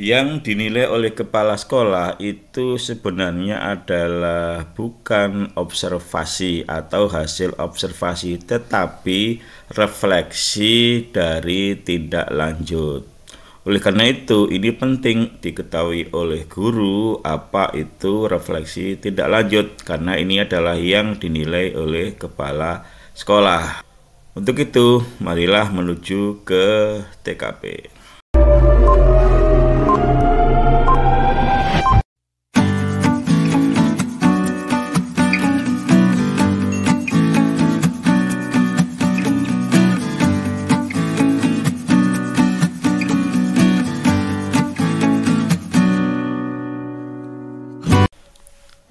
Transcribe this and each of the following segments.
yang dinilai oleh kepala sekolah itu sebenarnya adalah bukan observasi atau hasil observasi tetapi refleksi dari tindak lanjut. Oleh karena itu, ini penting diketahui oleh guru apa itu refleksi tindak lanjut karena ini adalah yang dinilai oleh kepala sekolah. Untuk itu, marilah menuju ke TKP.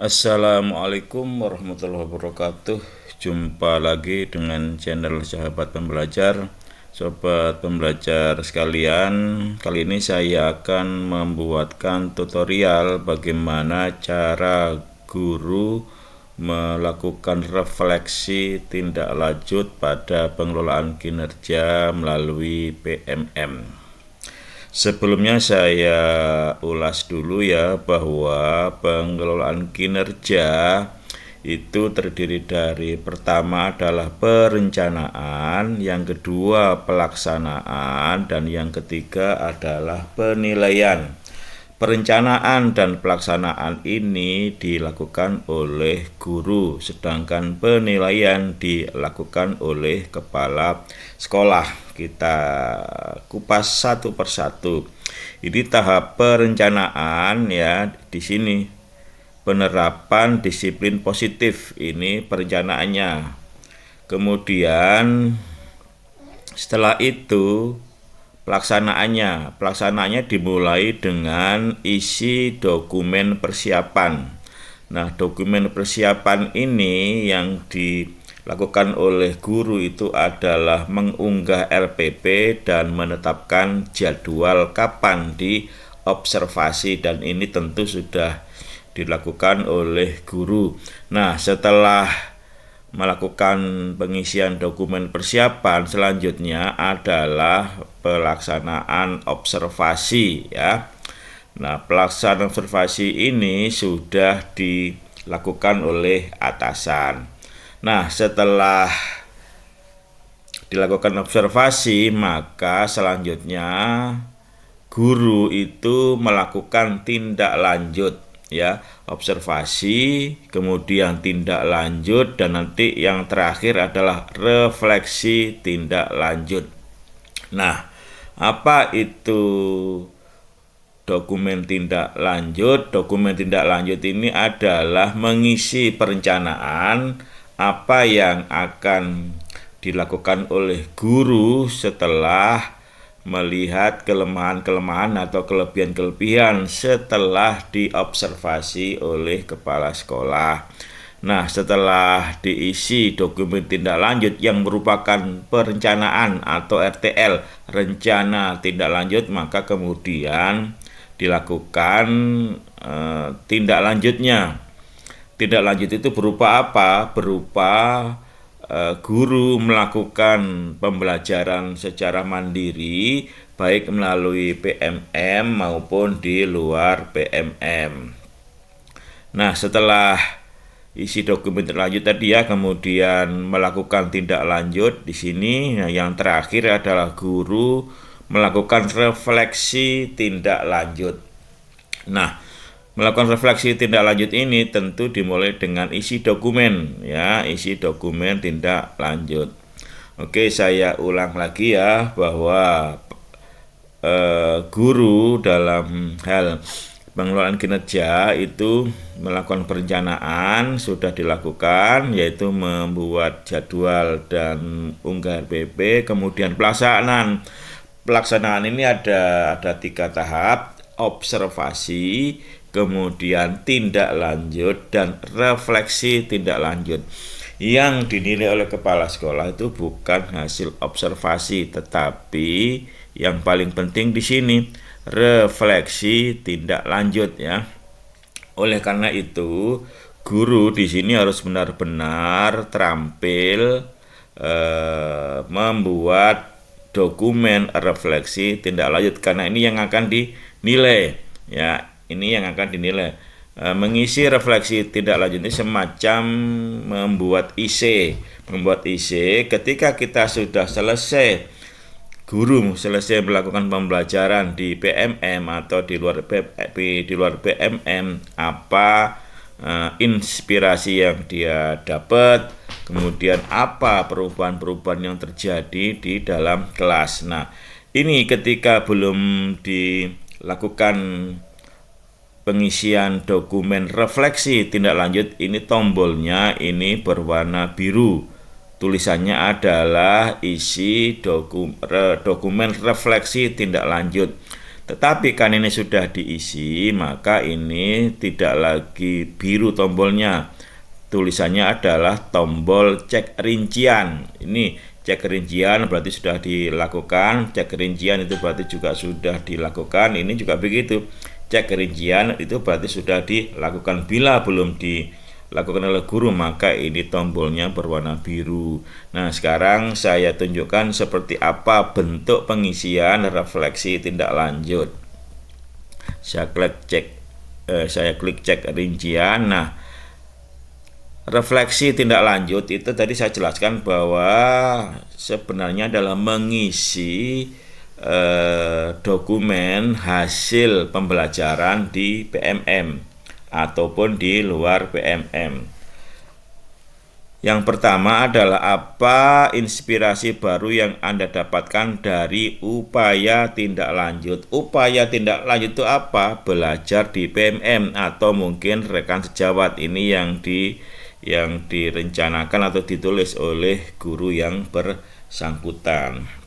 Assalamualaikum warahmatullahi wabarakatuh Jumpa lagi dengan channel sahabat pembelajar Sobat pembelajar sekalian Kali ini saya akan membuatkan tutorial Bagaimana cara guru melakukan refleksi tindak lanjut pada pengelolaan kinerja melalui PMM Sebelumnya saya ulas dulu ya bahwa pengelolaan kinerja itu terdiri dari pertama adalah perencanaan, yang kedua pelaksanaan, dan yang ketiga adalah penilaian. Perencanaan dan pelaksanaan ini dilakukan oleh guru, sedangkan penilaian dilakukan oleh kepala sekolah. Kita kupas satu persatu. Ini tahap perencanaan ya di sini penerapan disiplin positif ini perencanaannya. Kemudian setelah itu Pelaksanaannya, pelaksanaannya dimulai dengan isi dokumen persiapan. Nah, dokumen persiapan ini yang dilakukan oleh guru itu adalah mengunggah RPP dan menetapkan jadwal kapan di observasi dan ini tentu sudah dilakukan oleh guru. Nah, setelah melakukan pengisian dokumen persiapan selanjutnya adalah pelaksanaan observasi ya. Nah, pelaksanaan observasi ini sudah dilakukan oleh atasan. Nah, setelah dilakukan observasi, maka selanjutnya guru itu melakukan tindak lanjut ya observasi kemudian tindak lanjut dan nanti yang terakhir adalah refleksi tindak lanjut nah apa itu dokumen tindak lanjut? Dokumen tindak lanjut ini adalah mengisi perencanaan apa yang akan dilakukan oleh guru setelah melihat kelemahan-kelemahan atau kelebihan-kelebihan setelah diobservasi oleh kepala sekolah. Nah, setelah diisi dokumen tindak lanjut yang merupakan perencanaan atau RTL, rencana tindak lanjut, maka kemudian dilakukan e, tindak lanjutnya. Tindak lanjut itu berupa apa? Berupa e, guru melakukan pembelajaran secara mandiri baik melalui PMM maupun di luar PMM. Nah, setelah isi dokumen terlanjut tadi ya, kemudian melakukan tindak lanjut di sini. Nah, yang terakhir adalah guru melakukan refleksi tindak lanjut. Nah, melakukan refleksi tindak lanjut ini tentu dimulai dengan isi dokumen ya, isi dokumen tindak lanjut. Oke, saya ulang lagi ya bahwa eh, guru dalam hal pengelolaan kinerja itu melakukan perencanaan sudah dilakukan yaitu membuat jadwal dan unggah RPP kemudian pelaksanaan pelaksanaan ini ada ada tiga tahap observasi kemudian tindak lanjut dan refleksi tindak lanjut yang dinilai oleh kepala sekolah itu bukan hasil observasi tetapi yang paling penting di sini refleksi tindak lanjut ya. Oleh karena itu, guru di sini harus benar-benar terampil eh, membuat dokumen refleksi tindak lanjut karena ini yang akan dinilai ya, ini yang akan dinilai. Eh, mengisi refleksi tindak lanjut ini semacam membuat IC, membuat IC ketika kita sudah selesai guru selesai melakukan pembelajaran di PMM atau di luar eh, di luar PMM apa uh, inspirasi yang dia dapat kemudian apa perubahan-perubahan yang terjadi di dalam kelas nah ini ketika belum dilakukan pengisian dokumen refleksi tindak lanjut ini tombolnya ini berwarna biru tulisannya adalah isi dokum, re, dokumen refleksi tindak lanjut. Tetapi kan ini sudah diisi, maka ini tidak lagi biru tombolnya. Tulisannya adalah tombol cek rincian. Ini cek rincian berarti sudah dilakukan, cek rincian itu berarti juga sudah dilakukan. Ini juga begitu. Cek rincian itu berarti sudah dilakukan bila belum di lakukan oleh guru maka ini tombolnya berwarna biru nah sekarang saya tunjukkan seperti apa bentuk pengisian refleksi tindak lanjut saya klik cek eh, saya klik cek rincian nah refleksi tindak lanjut itu tadi saya jelaskan bahwa sebenarnya adalah mengisi eh, dokumen hasil pembelajaran di PMM ataupun di luar PMM. Yang pertama adalah apa inspirasi baru yang Anda dapatkan dari upaya tindak lanjut. Upaya tindak lanjut itu apa? Belajar di PMM atau mungkin rekan sejawat ini yang di yang direncanakan atau ditulis oleh guru yang bersangkutan.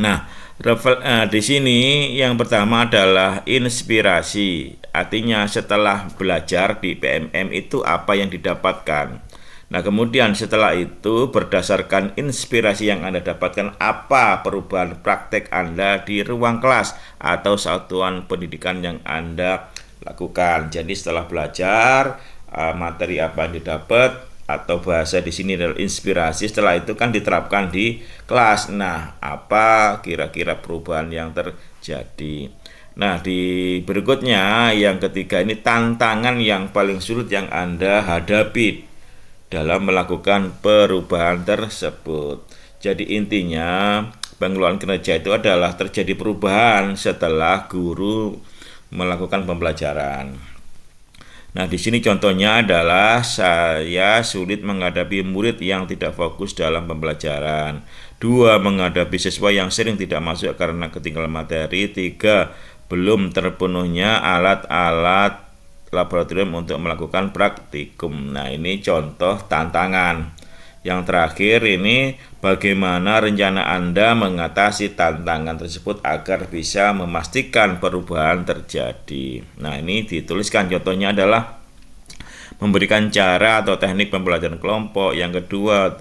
Nah, eh, di sini yang pertama adalah inspirasi. Artinya setelah belajar di PMM itu apa yang didapatkan. Nah, kemudian setelah itu berdasarkan inspirasi yang Anda dapatkan apa perubahan praktek Anda di ruang kelas atau satuan pendidikan yang Anda lakukan. Jadi setelah belajar eh, materi apa yang didapat atau bahasa di sini adalah inspirasi setelah itu kan diterapkan di kelas nah apa kira-kira perubahan yang terjadi nah di berikutnya yang ketiga ini tantangan yang paling sulit yang anda hadapi dalam melakukan perubahan tersebut jadi intinya pengelolaan kinerja itu adalah terjadi perubahan setelah guru melakukan pembelajaran Nah, di sini contohnya adalah saya sulit menghadapi murid yang tidak fokus dalam pembelajaran. Dua, menghadapi siswa yang sering tidak masuk karena ketinggalan materi. Tiga, belum terpenuhnya alat-alat laboratorium untuk melakukan praktikum. Nah, ini contoh tantangan. Yang terakhir ini bagaimana rencana Anda mengatasi tantangan tersebut agar bisa memastikan perubahan terjadi. Nah, ini dituliskan contohnya adalah memberikan cara atau teknik pembelajaran kelompok. Yang kedua,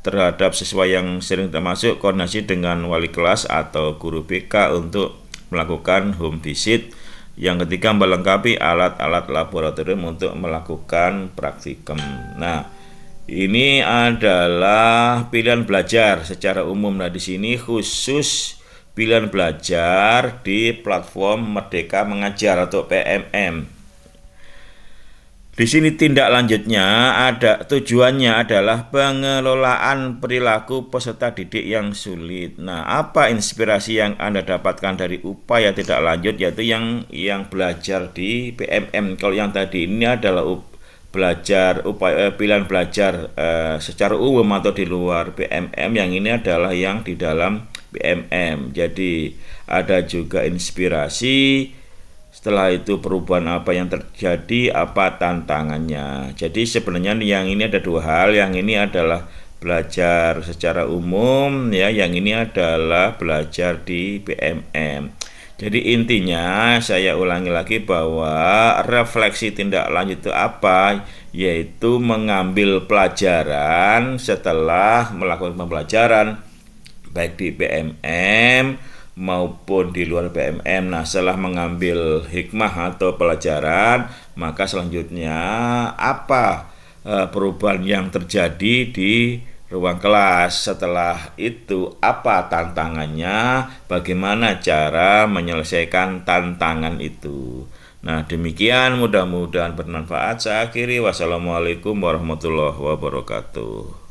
terhadap siswa yang sering termasuk koordinasi dengan wali kelas atau guru BK untuk melakukan home visit. Yang ketiga melengkapi alat-alat laboratorium untuk melakukan praktikum. Nah, ini adalah pilihan belajar secara umum. Nah, di sini khusus pilihan belajar di platform Merdeka Mengajar atau PMM. Di sini tindak lanjutnya ada tujuannya adalah pengelolaan perilaku peserta didik yang sulit. Nah, apa inspirasi yang Anda dapatkan dari upaya tidak lanjut yaitu yang yang belajar di PMM. Kalau yang tadi ini adalah belajar upaya eh, pilihan belajar eh, secara umum atau di luar PMM yang ini adalah yang di dalam PMM. Jadi ada juga inspirasi setelah itu perubahan apa yang terjadi, apa tantangannya. Jadi sebenarnya yang ini ada dua hal, yang ini adalah belajar secara umum ya, yang ini adalah belajar di PMM. Jadi intinya saya ulangi lagi bahwa refleksi tindak lanjut itu apa? Yaitu mengambil pelajaran setelah melakukan pembelajaran baik di PMM maupun di luar PMM. Nah, setelah mengambil hikmah atau pelajaran, maka selanjutnya apa eh, perubahan yang terjadi di ruang kelas. Setelah itu, apa tantangannya? Bagaimana cara menyelesaikan tantangan itu? Nah, demikian mudah-mudahan bermanfaat. Saya akhiri. Wassalamualaikum warahmatullahi wabarakatuh.